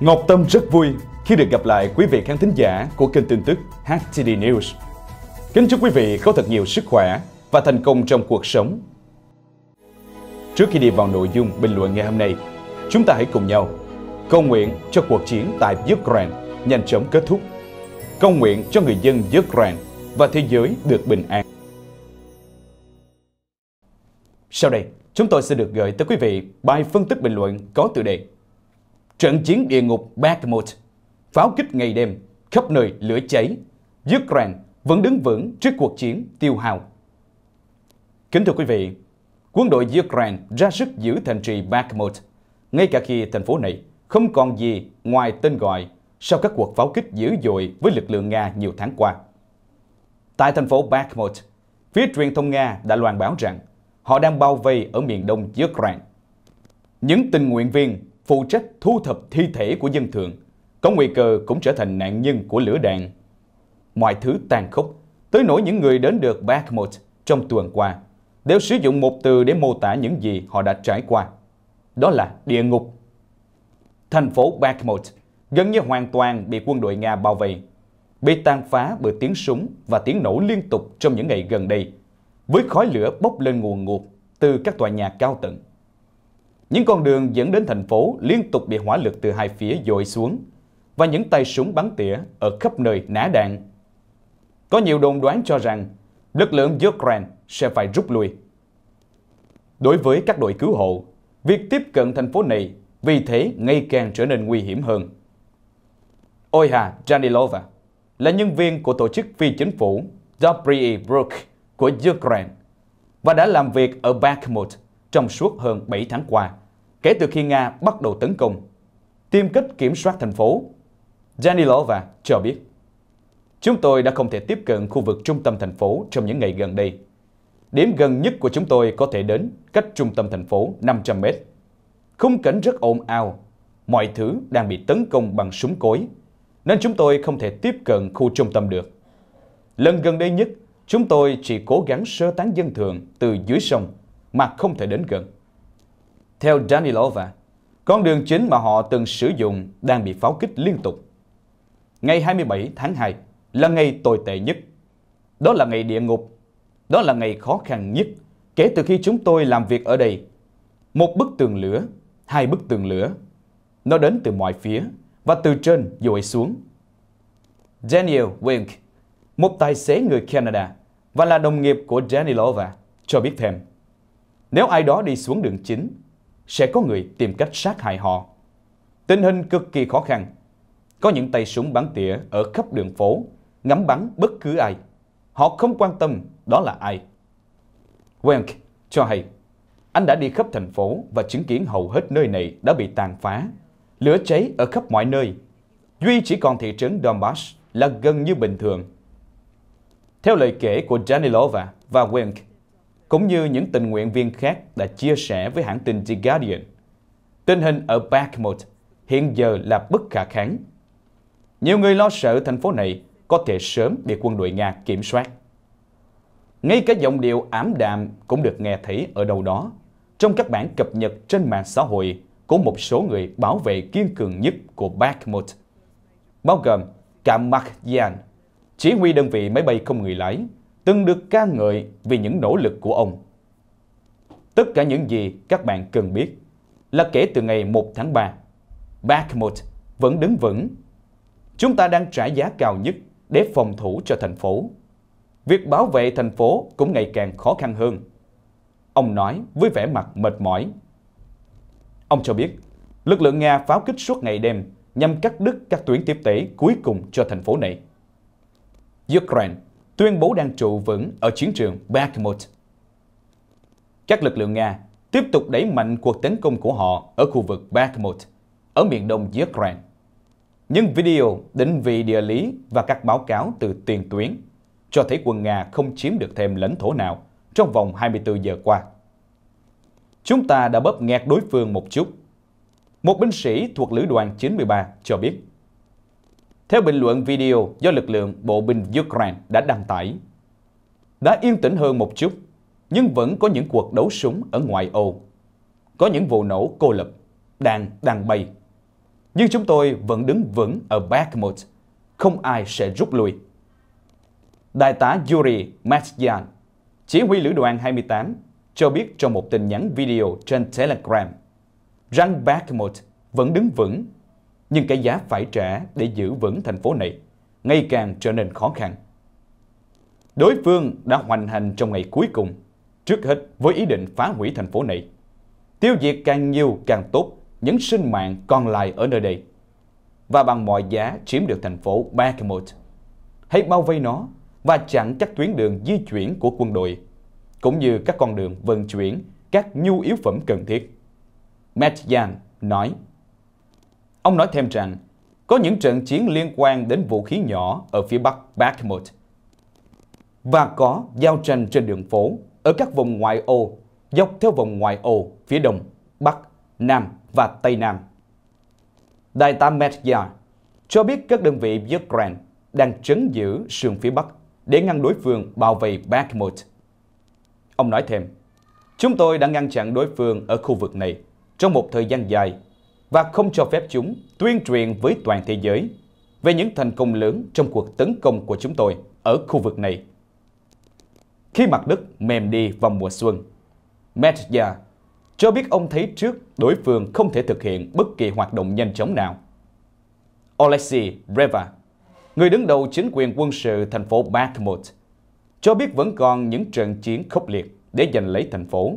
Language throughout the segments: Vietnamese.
Ngọc Tâm rất vui khi được gặp lại quý vị khán thính giả của kênh tin tức HTD News. Kính chúc quý vị có thật nhiều sức khỏe và thành công trong cuộc sống. Trước khi đi vào nội dung bình luận ngày hôm nay, chúng ta hãy cùng nhau cầu nguyện cho cuộc chiến tại Ukraine nhanh chóng kết thúc, cầu nguyện cho người dân Ukraine và thế giới được bình an. Sau đây, chúng tôi sẽ được gửi tới quý vị bài phân tích bình luận có tựa đề Trận chiến địa ngục Bakhmut, pháo kích ngày đêm, khắp nơi lửa cháy, Ukraine vẫn đứng vững trước cuộc chiến tiêu hào. Kính thưa quý vị, quân đội Ukraine ra sức giữ thành trì Bakhmut, ngay cả khi thành phố này không còn gì ngoài tên gọi sau các cuộc pháo kích dữ dội với lực lượng Nga nhiều tháng qua. Tại thành phố Bakhmut, phía truyền thông Nga đã loan báo rằng họ đang bao vây ở miền đông Ukraine. Những tình nguyện viên phụ trách thu thập thi thể của dân thường, có nguy cơ cũng trở thành nạn nhân của lửa đạn. Mọi thứ tàn khốc, tới nỗi những người đến được Bakhmut trong tuần qua đều sử dụng một từ để mô tả những gì họ đã trải qua. Đó là địa ngục. Thành phố Bakhmut gần như hoàn toàn bị quân đội Nga bao vây, bị tàn phá bởi tiếng súng và tiếng nổ liên tục trong những ngày gần đây, với khói lửa bốc lên nguồn ngụt từ các tòa nhà cao tầng. Những con đường dẫn đến thành phố liên tục bị hỏa lực từ hai phía dội xuống và những tay súng bắn tỉa ở khắp nơi nã đạn. Có nhiều đồn đoán cho rằng lực lượng Ukraine sẽ phải rút lui. Đối với các đội cứu hộ, việc tiếp cận thành phố này vì thế ngày càng trở nên nguy hiểm hơn. Oiha Janilova là nhân viên của tổ chức phi chính phủ Dobrii Brook của Ukraine và đã làm việc ở Bakhmut trong suốt hơn 7 tháng qua kể từ khi Nga bắt đầu tấn công, tiêm kích kiểm soát thành phố Janilova cho biết. Chúng tôi đã không thể tiếp cận khu vực trung tâm thành phố trong những ngày gần đây. Điểm gần nhất của chúng tôi có thể đến cách trung tâm thành phố 500 mét. Khung cảnh rất ồn ào, mọi thứ đang bị tấn công bằng súng cối, nên chúng tôi không thể tiếp cận khu trung tâm được. Lần gần đây nhất, chúng tôi chỉ cố gắng sơ tán dân thường từ dưới sông mà không thể đến gần. Theo Danilova, con đường chính mà họ từng sử dụng đang bị pháo kích liên tục. Ngày 27 tháng 2 là ngày tồi tệ nhất. Đó là ngày địa ngục. Đó là ngày khó khăn nhất kể từ khi chúng tôi làm việc ở đây. Một bức tường lửa, hai bức tường lửa. Nó đến từ mọi phía và từ trên dội xuống. Daniel Wink, một tài xế người Canada và là đồng nghiệp của Danilova, cho biết thêm. Nếu ai đó đi xuống đường chính sẽ có người tìm cách sát hại họ. Tình hình cực kỳ khó khăn. Có những tay súng bắn tỉa ở khắp đường phố, ngắm bắn bất cứ ai. Họ không quan tâm đó là ai. Wenk cho hay, anh đã đi khắp thành phố và chứng kiến hầu hết nơi này đã bị tàn phá. Lửa cháy ở khắp mọi nơi. Duy chỉ còn thị trấn Donbass là gần như bình thường. Theo lời kể của Janilova và Wenk, cũng như những tình nguyện viên khác đã chia sẻ với hãng tin The Guardian. Tình hình ở Bakhmut hiện giờ là bất khả kháng. Nhiều người lo sợ thành phố này có thể sớm bị quân đội Nga kiểm soát. Ngay cả giọng điệu ám đạm cũng được nghe thấy ở đâu đó trong các bản cập nhật trên mạng xã hội của một số người bảo vệ kiên cường nhất của Bakhmut, bao gồm cả Mark Yan, chỉ huy đơn vị máy bay không người lái, từng được ca ngợi vì những nỗ lực của ông. Tất cả những gì các bạn cần biết là kể từ ngày 1 tháng 3, Bakhmut vẫn đứng vững. Chúng ta đang trả giá cao nhất để phòng thủ cho thành phố. Việc bảo vệ thành phố cũng ngày càng khó khăn hơn. Ông nói với vẻ mặt mệt mỏi. Ông cho biết, lực lượng Nga pháo kích suốt ngày đêm nhằm cắt đứt các tuyến tiếp tế cuối cùng cho thành phố này. Ukraine tuyên bố đang trụ vững ở chiến trường Bakhmut. Các lực lượng Nga tiếp tục đẩy mạnh cuộc tấn công của họ ở khu vực Bakhmut, ở miền đông Ukraine. Những video, định vị địa lý và các báo cáo từ tiền tuyến cho thấy quân Nga không chiếm được thêm lãnh thổ nào trong vòng 24 giờ qua. Chúng ta đã bóp nghẹt đối phương một chút. Một binh sĩ thuộc lữ đoàn 93 cho biết theo bình luận video do lực lượng bộ binh Ukraine đã đăng tải. Đã yên tĩnh hơn một chút, nhưng vẫn có những cuộc đấu súng ở ngoại ô. Có những vụ nổ cô lập, đạn đang bay. Nhưng chúng tôi vẫn đứng vững ở Bakhmut, không ai sẽ rút lui. Đại tá Yuri Matyan, chỉ huy lữ đoàn 28, cho biết trong một tin nhắn video trên Telegram rằng Bakhmut vẫn đứng vững nhưng cái giá phải trả để giữ vững thành phố này ngày càng trở nên khó khăn. Đối phương đã hoành hành trong ngày cuối cùng, trước hết với ý định phá hủy thành phố này. Tiêu diệt càng nhiều càng tốt những sinh mạng còn lại ở nơi đây và bằng mọi giá chiếm được thành phố Bakhmut. Hãy bao vây nó và chặn các tuyến đường di chuyển của quân đội, cũng như các con đường vận chuyển các nhu yếu phẩm cần thiết. Medjan nói, Ông nói thêm rằng, có những trận chiến liên quan đến vũ khí nhỏ ở phía bắc Bakhmut và có giao tranh trên đường phố ở các vùng ngoại ô, dọc theo vùng ngoại ô phía đông, bắc, nam và tây nam. Đại tá Medya cho biết các đơn vị Ukraine đang trấn giữ sườn phía bắc để ngăn đối phương bao vây Bakhmut. Ông nói thêm, chúng tôi đã ngăn chặn đối phương ở khu vực này trong một thời gian dài và không cho phép chúng tuyên truyền với toàn thế giới về những thành công lớn trong cuộc tấn công của chúng tôi ở khu vực này. Khi mặt đất mềm đi vào mùa xuân, Medja cho biết ông thấy trước đối phương không thể thực hiện bất kỳ hoạt động nhanh chóng nào. Oleksiy Reva, người đứng đầu chính quyền quân sự thành phố Bakhmut, cho biết vẫn còn những trận chiến khốc liệt để giành lấy thành phố.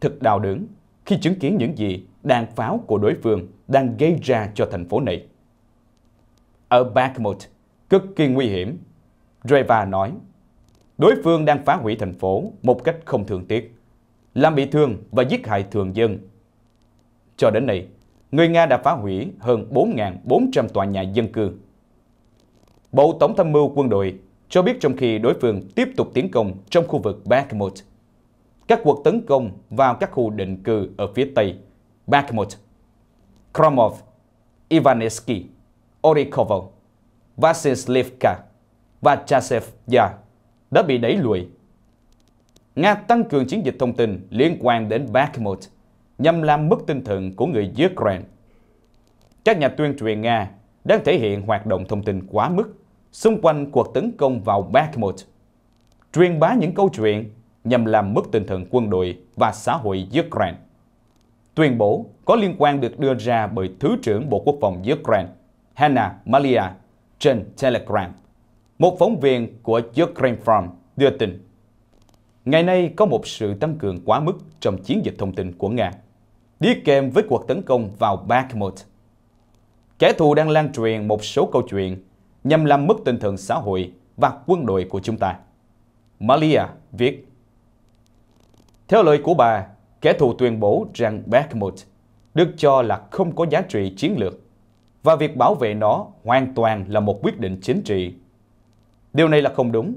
Thực đau đớn khi chứng kiến những gì đạn pháo của đối phương đang gây ra cho thành phố này. Ở Bakhmut, cực kỳ nguy hiểm, Dreva nói. Đối phương đang phá hủy thành phố một cách không thương tiếc, làm bị thương và giết hại thường dân. Cho đến nay, người Nga đã phá hủy hơn 4.400 tòa nhà dân cư. Bộ Tổng tham mưu quân đội cho biết trong khi đối phương tiếp tục tiến công trong khu vực Bakhmut, các cuộc tấn công vào các khu định cư ở phía Tây, Bakhmut, Kromov, Ivanetsky, Orikovo, Vasislivka và Yar đã bị đẩy lùi. Nga tăng cường chiến dịch thông tin liên quan đến Bakhmut nhằm làm mất tinh thần của người Ukraine. Các nhà tuyên truyền Nga đang thể hiện hoạt động thông tin quá mức xung quanh cuộc tấn công vào Bakhmut, truyền bá những câu chuyện nhằm làm mất tinh thần quân đội và xã hội Ukraine. Tuyên bố có liên quan được đưa ra bởi Thứ trưởng Bộ Quốc phòng Ukraine Hanna Malia trên Telegram. Một phóng viên của Ukraine Farm đưa tin, Ngày nay có một sự tăng cường quá mức trong chiến dịch thông tin của Nga, đi kèm với cuộc tấn công vào Bakhmut. Kẻ thù đang lan truyền một số câu chuyện nhằm làm mất tinh thần xã hội và quân đội của chúng ta. Malia viết, theo lời của bà, kẻ thù tuyên bố rằng Bakhmut được cho là không có giá trị chiến lược và việc bảo vệ nó hoàn toàn là một quyết định chính trị. Điều này là không đúng,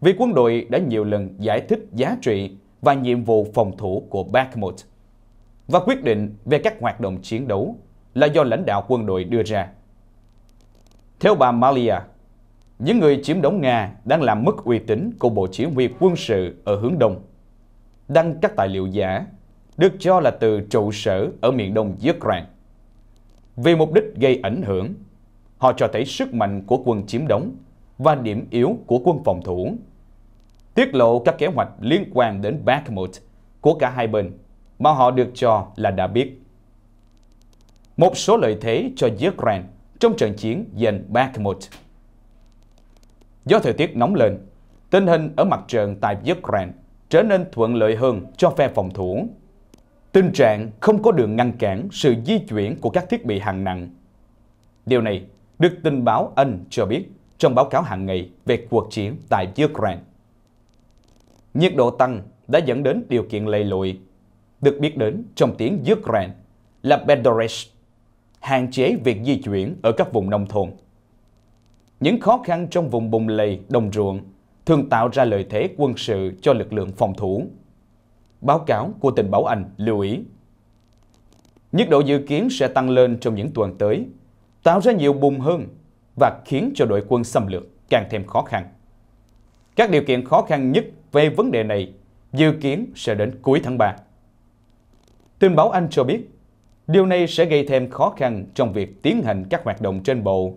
vì quân đội đã nhiều lần giải thích giá trị và nhiệm vụ phòng thủ của Bakhmut và quyết định về các hoạt động chiến đấu là do lãnh đạo quân đội đưa ra. Theo bà Malia, những người chiếm đóng Nga đang làm mất uy tín của Bộ Chỉ huy quân sự ở hướng Đông đăng các tài liệu giả, được cho là từ trụ sở ở miền đông Ukraine. Vì mục đích gây ảnh hưởng, họ cho thấy sức mạnh của quân chiếm đóng và điểm yếu của quân phòng thủ. Tiết lộ các kế hoạch liên quan đến Bakhmut của cả hai bên mà họ được cho là đã biết. Một số lợi thế cho Ukraine trong trận chiến giành Bakhmut. Do thời tiết nóng lên, tình hình ở mặt trận tại Ukraine trở nên thuận lợi hơn cho phe phòng thủ. Tình trạng không có đường ngăn cản sự di chuyển của các thiết bị hạng nặng. Điều này được tình báo Anh cho biết trong báo cáo hàng ngày về cuộc chiến tại Ukraine. Nhiệt độ tăng đã dẫn đến điều kiện lầy lội, được biết đến trong tiếng Ukraine là Bedoresh, hạn chế việc di chuyển ở các vùng nông thôn. Những khó khăn trong vùng bùng lầy, đồng ruộng thường tạo ra lợi thế quân sự cho lực lượng phòng thủ. Báo cáo của tình báo Anh lưu ý, nhiệt độ dự kiến sẽ tăng lên trong những tuần tới, tạo ra nhiều bùng hơn và khiến cho đội quân xâm lược càng thêm khó khăn. Các điều kiện khó khăn nhất về vấn đề này dự kiến sẽ đến cuối tháng 3. Tin báo Anh cho biết, điều này sẽ gây thêm khó khăn trong việc tiến hành các hoạt động trên bộ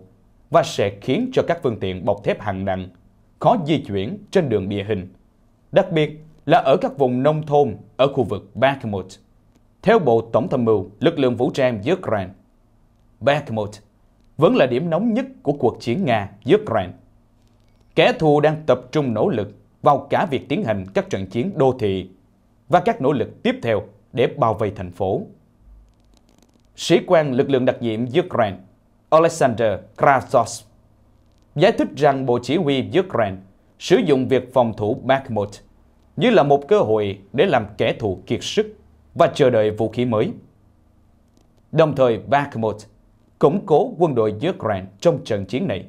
và sẽ khiến cho các phương tiện bọc thép hạng nặng khó di chuyển trên đường địa hình, đặc biệt là ở các vùng nông thôn ở khu vực Bakhmut. Theo Bộ Tổng tham mưu lực lượng vũ trang Ukraine, Bakhmut vẫn là điểm nóng nhất của cuộc chiến Nga-Ukraine. Kẻ thù đang tập trung nỗ lực vào cả việc tiến hành các trận chiến đô thị và các nỗ lực tiếp theo để bao vây thành phố. Sĩ quan lực lượng đặc nhiệm Ukraine Alexander Krasov giải thích rằng Bộ Chỉ huy Ukraine sử dụng việc phòng thủ Bakhmut như là một cơ hội để làm kẻ thù kiệt sức và chờ đợi vũ khí mới. Đồng thời Bakhmut củng cố quân đội Ukraine trong trận chiến này.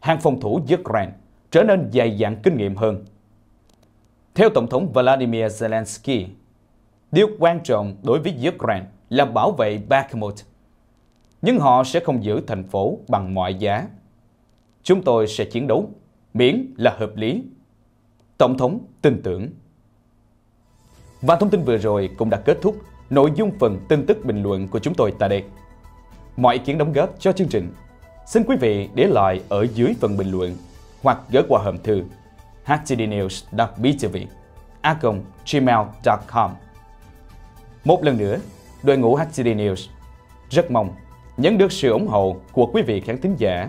Hàng phòng thủ Ukraine trở nên dày dặn kinh nghiệm hơn. Theo Tổng thống Vladimir Zelensky, điều quan trọng đối với Ukraine là bảo vệ Bakhmut. Nhưng họ sẽ không giữ thành phố bằng mọi giá. Chúng tôi sẽ chiến đấu, miễn là hợp lý. Tổng thống tin tưởng. Và thông tin vừa rồi cũng đã kết thúc nội dung phần tin tức bình luận của chúng tôi tại đây. Mọi ý kiến đóng góp cho chương trình, xin quý vị để lại ở dưới phần bình luận hoặc gửi qua hòm thư htdnews.btv gmail.com Một lần nữa, đội ngũ HCD News rất mong nhận được sự ủng hộ của quý vị khán thính giả